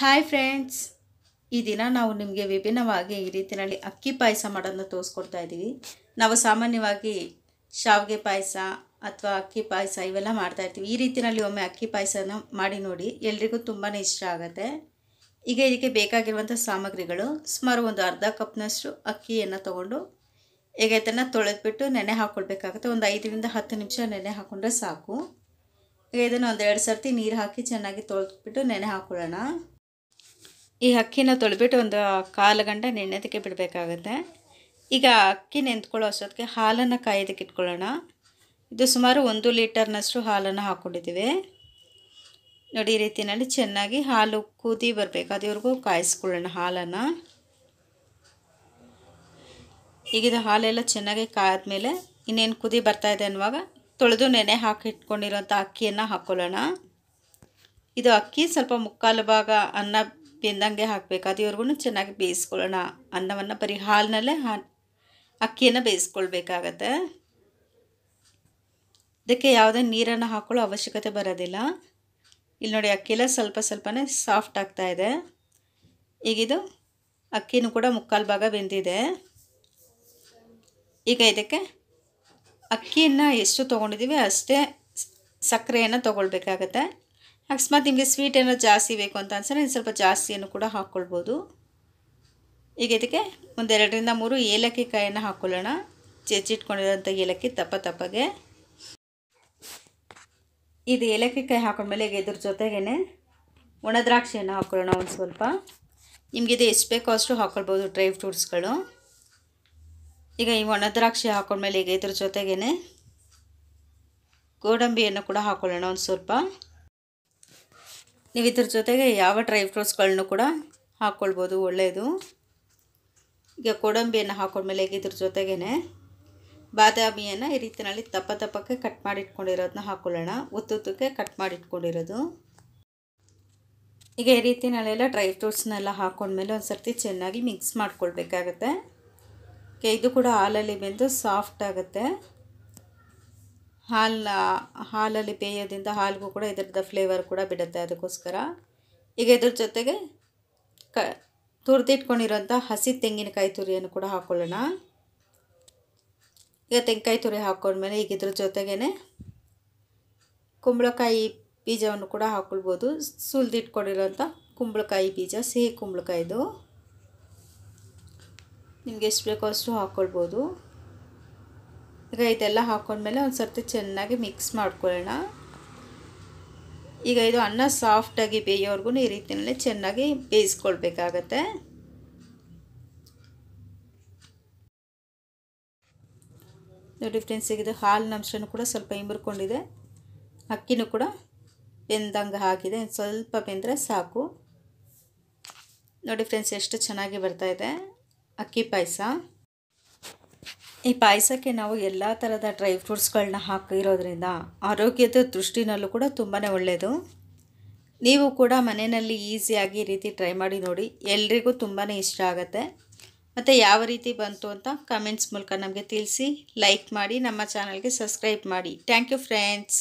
hi friends ಈ ದಿನ ನಾವು ನಿಮಗೆ ವಿಭಿನ್ನವಾಗಿ ಈ ರೀತಿಯಲ್ಲಿ ಅಕ್ಕಿ ಪಾಯಸ ಮಾಡೋದನ್ನ ತೋರಿಸ್ಕೊಡ್ತಾ ಇದ್ದೀವಿ ನಾವು ಸಾಮಾನ್ಯವಾಗಿ ಶಾವಿಗೆ ಪಾಯಸ ಅಥವಾ ಅಕ್ಕಿ ಪಾಯಸ ಇವೆಲ್ಲ ಇರ್ತೀವಿ ಈ ರೀತಿಯಲ್ಲಿ ಒಮ್ಮೆ ಅಕ್ಕಿ ಪಾಯಸನ ಮಾಡಿ ನೋಡಿ ಎಲ್ರಿಗೂ ತುಂಬಾ ಇಷ್ಟ ಆಗುತ್ತೆ ಈಗ ಇದಕ್ಕೆ ಬೇಕಾಗಿರುವಂಥ ಸಾಮಗ್ರಿಗಳು ಸುಮಾರು ಒಂದು ಅರ್ಧ ಕಪ್ನಷ್ಟು ಅಕ್ಕಿಯನ್ನು ತೊಗೊಂಡು ಇದನ್ನು ತೊಳೆದ್ಬಿಟ್ಟು ನೆನೆ ಹಾಕ್ಕೊಳ್ಬೇಕಾಗುತ್ತೆ ಒಂದು ಐದರಿಂದ ಹತ್ತು ನಿಮಿಷ ನೆನೆ ಹಾಕ್ಕೊಂಡ್ರೆ ಸಾಕು ಈಗ ಇದನ್ನು ಒಂದೆರಡು ಸರ್ತಿ ನೀರು ಹಾಕಿ ಚೆನ್ನಾಗಿ ತೊಳೆದ್ಬಿಟ್ಟು ನೆನೆ ಹಾಕ್ಕೊಳ್ಳೋಣ ಈ ಅಕ್ಕಿನ ತೊಳೆಬಿಟ್ಟು ಒಂದು ಕಾಲು ಗಂಟೆ ನೆನೆದಕ್ಕೆ ಬಿಡಬೇಕಾಗತ್ತೆ ಈಗ ಅಕ್ಕಿ ನೆಂದ್ಕೊಳ್ಳೋ ಅಷ್ಟೊತ್ತಿಗೆ ಹಾಲನ್ನು ಕಾಯೋದಕ್ಕೆ ಇಟ್ಕೊಳ್ಳೋಣ ಇದು ಸುಮಾರು ಒಂದು ಲೀಟರ್ನಷ್ಟು ಹಾಲನ್ನು ಹಾಕ್ಕೊಂಡಿದ್ದೀವಿ ನೋಡಿ ಈ ರೀತಿಯಲ್ಲಿ ಚೆನ್ನಾಗಿ ಹಾಲು ಕುದಿ ಬರಬೇಕು ಅದುವರೆಗೂ ಕಾಯಿಸ್ಕೊಳ್ಳೋಣ ಹಾಲನ್ನು ಈಗಿದ ಹಾಲೆಲ್ಲ ಚೆನ್ನಾಗಿ ಕಾಯಾದ್ಮೇಲೆ ಇನ್ನೇನು ಕುದಿ ಬರ್ತಾ ಇದೆ ಅನ್ನುವಾಗ ತೊಳೆದು ನೆನೆ ಹಾಕಿಟ್ಕೊಂಡಿರೋಂಥ ಅಕ್ಕಿಯನ್ನು ಹಾಕ್ಕೊಳ್ಳೋಣ ಇದು ಅಕ್ಕಿ ಸ್ವಲ್ಪ ಮುಕ್ಕಾಲು ಭಾಗ ಅನ್ನ ಬೆಂದಂಗೆ ಹಾಕಬೇಕು ಅದುವರೆಗೂ ಚೆನ್ನಾಗಿ ಬೇಯಿಸ್ಕೊಳ್ಳೋಣ ಅನ್ನವನ್ನು ಬರೀ ಹಾಲಿನಲ್ಲೇ ಹಾ ಅಕ್ಕಿಯನ್ನು ಬೇಯಿಸ್ಕೊಳ್ಬೇಕಾಗತ್ತೆ ಇದಕ್ಕೆ ಯಾವುದೇ ನೀರನ್ನು ಹಾಕೊಳ್ಳೋ ಅವಶ್ಯಕತೆ ಬರೋದಿಲ್ಲ ಇಲ್ಲಿ ನೋಡಿ ಅಕ್ಕಿಲ್ಲ ಸ್ವಲ್ಪ ಸ್ವಲ್ಪನೇ ಸಾಫ್ಟ್ ಆಗ್ತಾ ಇದೆ ಈಗಿದು ಅಕ್ಕಿನೂ ಕೂಡ ಮುಕ್ಕಾಲು ಭಾಗ ಬೆಂದಿದೆ ಈಗ ಇದಕ್ಕೆ ಅಕ್ಕಿಯನ್ನು ಎಷ್ಟು ತೊಗೊಂಡಿದ್ದೀವಿ ಅಷ್ಟೇ ಸಕ್ಕರೆಯನ್ನು ತೊಗೊಳ್ಬೇಕಾಗತ್ತೆ ಅಕಸ್ಮಾತ್ ನಿಮಗೆ ಸ್ವೀಟ್ ಏನೋ ಜಾಸ್ತಿ ಬೇಕು ಅಂತ ಅನ್ಸಿದ್ರೆ ಇನ್ನು ಸ್ವಲ್ಪ ಜಾಸ್ತಿಯನ್ನು ಕೂಡ ಹಾಕ್ಕೊಳ್ಬೋದು ಈಗ ಇದಕ್ಕೆ ಒಂದೆರಡರಿಂದ ಮೂರು ಏಲಕ್ಕಿ ಕಾಯನ್ನು ಹಾಕ್ಕೊಳ್ಳೋಣ ಜಜ್ಜಿಟ್ಕೊಂಡಿರೋಂಥ ಏಲಕ್ಕಿ ತಪ್ಪ ತಪ್ಪಗೆ ಇದು ಏಲಕ್ಕಿ ಕಾಯಿ ಹಾಕೊಂಡ್ಮೇಲೆ ಈಗ ಇದ್ರ ಜೊತೆಗೇ ಒಣ ದ್ರಾಕ್ಷಿಯನ್ನು ಹಾಕ್ಕೊಳ್ಳೋಣ ಒಂದು ಸ್ವಲ್ಪ ನಿಮಗೆ ಎಷ್ಟು ಬೇಕೋ ಅಷ್ಟು ಹಾಕ್ಕೊಳ್ಬೋದು ಡ್ರೈ ಫ್ರೂಟ್ಸ್ಗಳು ಈಗ ಈ ಒಣದ್ರಾಕ್ಷಿ ದ್ರಾಕ್ಷಿ ಹಾಕೊಂಡ್ಮೇಲೆ ಈಗ ಇದ್ರ ಜೊತೆಗೇ ಗೋಡಂಬಿಯನ್ನು ಕೂಡ ಹಾಕ್ಕೊಳ್ಳೋಣ ಒಂದು ಸ್ವಲ್ಪ ನೀವು ಇದ್ರ ಜೊತೆಗೆ ಯಾವ ಡ್ರೈ ಫ್ರೂಟ್ಸ್ಗಳನ್ನೂ ಕೂಡ ಹಾಕ್ಕೊಳ್ಬೋದು ಒಳ್ಳೆಯದು ಈಗ ಕೋಡಂಬಿಯನ್ನು ಹಾಕೊಂಡ್ಮೇಲೆ ಈಗ ಇದ್ರ ಜೊತೆಗೇ ಬಾದಾಮಿಯನ್ನು ಈ ರೀತಿಯಲ್ಲಿ ತಪ್ಪ ತಪ್ಪಕ್ಕೆ ಕಟ್ ಮಾಡಿಟ್ಕೊಂಡಿರೋದನ್ನ ಹಾಕ್ಕೊಳ್ಳೋಣ ಉತ್ತುತ್ತಕ್ಕೆ ಕಟ್ ಮಾಡಿಟ್ಕೊಂಡಿರೋದು ಈಗ ಈ ರೀತಿನಲ್ಲೆಲ್ಲ ಡ್ರೈ ಫ್ರೂಟ್ಸ್ನೆಲ್ಲ ಹಾಕ್ಕೊಂಡ್ಮೇಲೆ ಒಂದು ಸರ್ತಿ ಚೆನ್ನಾಗಿ ಮಿಕ್ಸ್ ಮಾಡ್ಕೊಳ್ಬೇಕಾಗತ್ತೆ ಇದು ಕೂಡ ಹಾಲಲ್ಲಿ ಬೆಂದು ಸಾಫ್ಟ್ ಆಗುತ್ತೆ ಹಾಲನ್ನ ಹಾಲಲ್ಲಿ ಪೇಯೋದ್ರಿಂದ ಹಾಲಿಗೂ ಕೂಡ ಇದರದ ಫ್ಲೇವರ್ ಕೂಡ ಬಿಡುತ್ತೆ ಅದಕ್ಕೋಸ್ಕರ ಈಗ ಇದ್ರ ಜೊತೆಗೆ ಕ ತುರಿದಿಟ್ಕೊಂಡಿರೋಂಥ ಹಸಿ ತೆಂಗಿನಕಾಯಿ ತುರಿಯನ್ನು ಕೂಡ ಹಾಕ್ಕೊಳ್ಳೋಣ ಈಗ ತೆಂಗಿನಕಾಯಿ ತುರಿ ಹಾಕ್ಕೊಂಡ್ಮೇಲೆ ಈಗ ಇದ್ರ ಜೊತೆಗೇ ಕುಂಬಳಕಾಯಿ ಬೀಜವನ್ನು ಕೂಡ ಹಾಕ್ಕೊಳ್ಬೋದು ಸುಲಿದಿಟ್ಕೊಂಡಿರೋಂಥ ಕುಂಬಳಕಾಯಿ ಬೀಜ ಸಿಹಿ ಕುಂಬಳಕಾಯಿದು ನಿಮ್ಗೆ ಎಷ್ಟು ಬೇಕೋ ಅಷ್ಟು ಹಾಕ್ಕೊಳ್ಬೋದು ಈಗ ಇದೆಲ್ಲ ಹಾಕೊಂಡ್ಮೇಲೆ ಒಂದು ಸರ್ತಿ ಚೆನ್ನಾಗಿ ಮಿಕ್ಸ್ ಮಾಡ್ಕೊಳ್ಳೋಣ ಈಗ ಇದು ಅನ್ನ ಸಾಫ್ಟಾಗಿ ಬೇಯೋರ್ಗು ಈ ರೀತಿಯಲ್ಲಿ ಚೆನ್ನಾಗಿ ಬೇಯಿಸ್ಕೊಳ್ಬೇಕಾಗತ್ತೆ ನೋಡಿ ಫ್ರೆಂಡ್ಸ್ ಇದು ಹಾಲಿನ ಅಂಶನೂ ಕೂಡ ಸ್ವಲ್ಪ ಇಂಬರ್ಕೊಂಡಿದೆ ಅಕ್ಕಿನೂ ಕೂಡ ಬೆಂದಂಗೆ ಹಾಕಿದೆ ಸ್ವಲ್ಪ ಬೆಂದರೆ ಸಾಕು ನೋಡಿ ಫ್ರೆಂಡ್ಸ್ ಎಷ್ಟು ಚೆನ್ನಾಗಿ ಬರ್ತಾಯಿದೆ ಅಕ್ಕಿ ಪಾಯಸ ಈ ಪಾಯಸಕ್ಕೆ ನಾವು ಎಲ್ಲ ಥರದ ಡ್ರೈ ಫ್ರೂಟ್ಸ್ಗಳನ್ನ ಹಾಕಿರೋದ್ರಿಂದ ಆರೋಗ್ಯದ ದೃಷ್ಟಿನಲ್ಲೂ ಕೂಡ ತುಂಬಾ ಒಳ್ಳೆಯದು ನೀವು ಕೂಡ ಮನೆಯಲ್ಲಿ ಈಸಿಯಾಗಿ ಈ ರೀತಿ ಟ್ರೈ ಮಾಡಿ ನೋಡಿ ಎಲ್ರಿಗೂ ತುಂಬಾ ಇಷ್ಟ ಆಗುತ್ತೆ ಮತ್ತು ಯಾವ ರೀತಿ ಬಂತು ಅಂತ ಕಮೆಂಟ್ಸ್ ಮೂಲಕ ನಮಗೆ ತಿಳಿಸಿ ಲೈಕ್ ಮಾಡಿ ನಮ್ಮ ಚಾನಲ್ಗೆ ಸಬ್ಸ್ಕ್ರೈಬ್ ಮಾಡಿ ಥ್ಯಾಂಕ್ ಯು ಫ್ರೆಂಡ್ಸ್